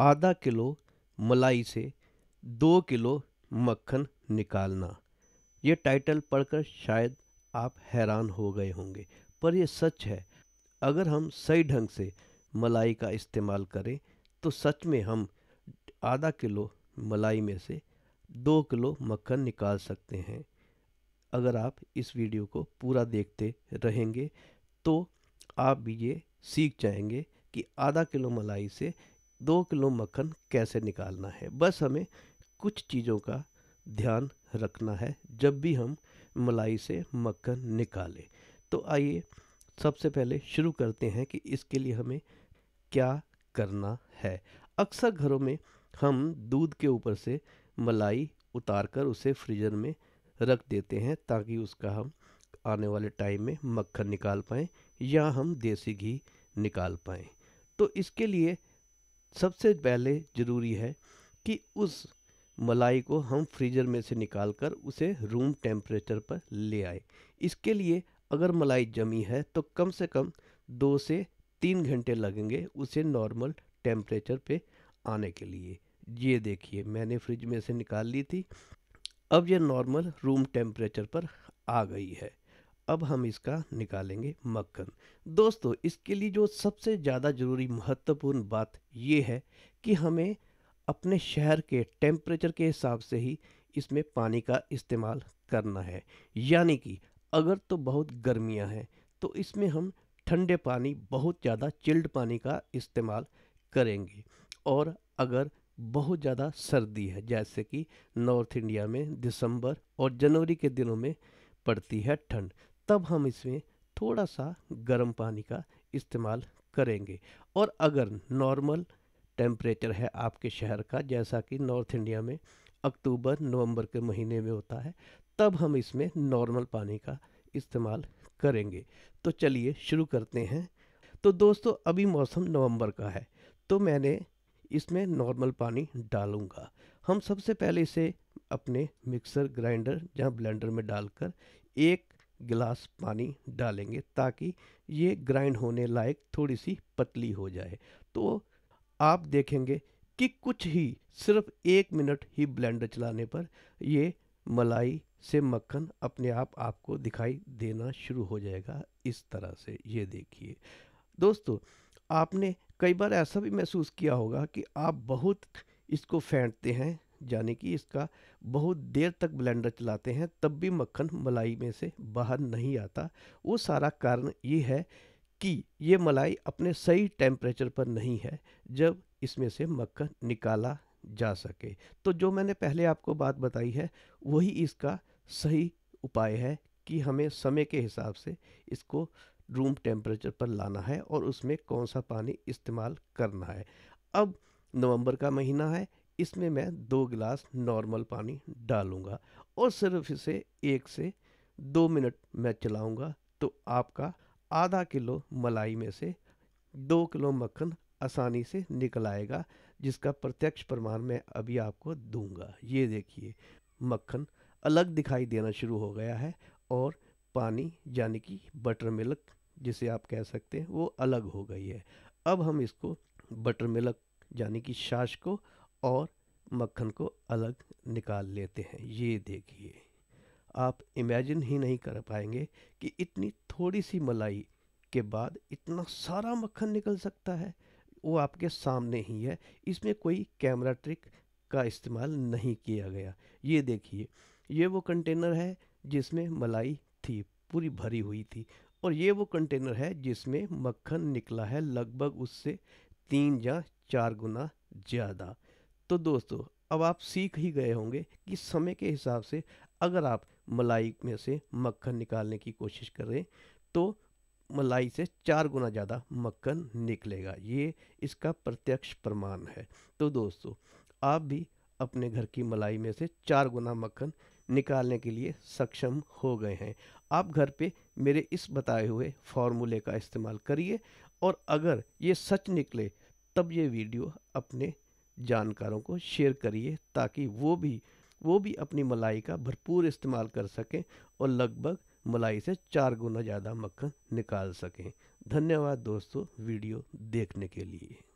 आधा किलो मलाई से दो किलो मक्खन निकालना ये टाइटल पढ़कर शायद आप हैरान हो गए होंगे पर यह सच है अगर हम सही ढंग से मलाई का इस्तेमाल करें तो सच में हम आधा किलो मलाई में से दो किलो मक्खन निकाल सकते हैं अगर आप इस वीडियो को पूरा देखते रहेंगे तो आप भी ये सीख जाएंगे कि आधा किलो मलाई से दो किलो मक्खन कैसे निकालना है बस हमें कुछ चीज़ों का ध्यान रखना है जब भी हम मलाई से मक्खन निकालें तो आइए सबसे पहले शुरू करते हैं कि इसके लिए हमें क्या करना है अक्सर घरों में हम दूध के ऊपर से मलाई उतार कर उसे फ्रीजर में रख देते हैं ताकि उसका हम आने वाले टाइम में मक्खन निकाल पाएँ या हम देसी घी निकाल पाएँ तो इसके लिए सबसे पहले ज़रूरी है कि उस मलाई को हम फ्रीज़र में से निकाल कर उसे रूम टेम्परेचर पर ले आए इसके लिए अगर मलाई जमी है तो कम से कम दो से तीन घंटे लगेंगे उसे नॉर्मल टेम्परेचर पे आने के लिए ये देखिए मैंने फ्रिज में से निकाल ली थी अब ये नॉर्मल रूम टेम्परेचर पर आ गई है अब हम इसका निकालेंगे मक्खन दोस्तों इसके लिए जो सबसे ज़्यादा ज़रूरी महत्वपूर्ण बात ये है कि हमें अपने शहर के टेम्परेचर के हिसाब से ही इसमें पानी का इस्तेमाल करना है यानी कि अगर तो बहुत गर्मियां हैं तो इसमें हम ठंडे पानी बहुत ज़्यादा चिल्ड पानी का इस्तेमाल करेंगे और अगर बहुत ज़्यादा सर्दी है जैसे कि नॉर्थ इंडिया में दिसंबर और जनवरी के दिनों में पड़ती है ठंड तब हम इसमें थोड़ा सा गर्म पानी का इस्तेमाल करेंगे और अगर नॉर्मल टेम्परेचर है आपके शहर का जैसा कि नॉर्थ इंडिया में अक्टूबर नवंबर के महीने में होता है तब हम इसमें नॉर्मल पानी का इस्तेमाल करेंगे तो चलिए शुरू करते हैं तो दोस्तों अभी मौसम नवंबर का है तो मैंने इसमें नॉर्मल पानी डालूंगा हम सबसे पहले इसे अपने मिक्सर ग्राइंडर या ब्लेंडर में डालकर एक गिलास पानी डालेंगे ताकि ये ग्राइंड होने लायक थोड़ी सी पतली हो जाए तो आप देखेंगे कि कुछ ही सिर्फ एक मिनट ही ब्लेंडर चलाने पर ये मलाई से मक्खन अपने आप आपको दिखाई देना शुरू हो जाएगा इस तरह से ये देखिए दोस्तों आपने कई बार ऐसा भी महसूस किया होगा कि आप बहुत इसको फेंटते हैं यानी कि इसका बहुत देर तक ब्लेंडर चलाते हैं तब भी मक्खन मलाई में से बाहर नहीं आता वो सारा कारण ये है कि ये मलाई अपने सही टेम्परेचर पर नहीं है जब इसमें से मक्खन निकाला जा सके तो जो मैंने पहले आपको बात बताई है वही इसका सही उपाय है कि हमें समय के हिसाब से इसको रूम टेम्परेचर पर लाना है और उसमें कौन सा पानी इस्तेमाल करना है अब नवंबर का महीना है इसमें मैं दो गिलास नॉर्मल पानी डालूंगा और सिर्फ इसे एक से दो मिनट मैं चलाऊंगा तो आपका आधा किलो मलाई में से दो किलो मक्खन आसानी से निकल आएगा जिसका प्रत्यक्ष प्रमाण मैं अभी आपको दूंगा ये देखिए मक्खन अलग दिखाई देना शुरू हो गया है और पानी यानी कि बटर मिल्क जिसे आप कह सकते हैं वो अलग हो गई है अब हम इसको बटर मिल्क यानी कि शाश को और मक्खन को अलग निकाल लेते हैं ये देखिए आप इमेजिन ही नहीं कर पाएंगे कि इतनी थोड़ी सी मलाई के बाद इतना सारा मक्खन निकल सकता है वो आपके सामने ही है इसमें कोई कैमरा ट्रिक का इस्तेमाल नहीं किया गया ये देखिए ये वो कंटेनर है जिसमें मलाई थी पूरी भरी हुई थी और ये वो कंटेनर है जिसमें मक्खन निकला है लगभग उससे तीन या चार गुना ज़्यादा तो दोस्तों अब आप सीख ही गए होंगे कि समय के हिसाब से अगर आप मलाई में से मक्खन निकालने की कोशिश करें तो मलाई से चार गुना ज़्यादा मक्खन निकलेगा ये इसका प्रत्यक्ष प्रमाण है तो दोस्तों आप भी अपने घर की मलाई में से चार गुना मक्खन निकालने के लिए सक्षम हो गए हैं आप घर पे मेरे इस बताए हुए फॉर्मूले का इस्तेमाल करिए और अगर ये सच निकले तब ये वीडियो अपने जानकारों को शेयर करिए ताकि वो भी वो भी अपनी मलाई का भरपूर इस्तेमाल कर सकें और लगभग मलाई से चार गुना ज़्यादा मक्खन निकाल सकें धन्यवाद दोस्तों वीडियो देखने के लिए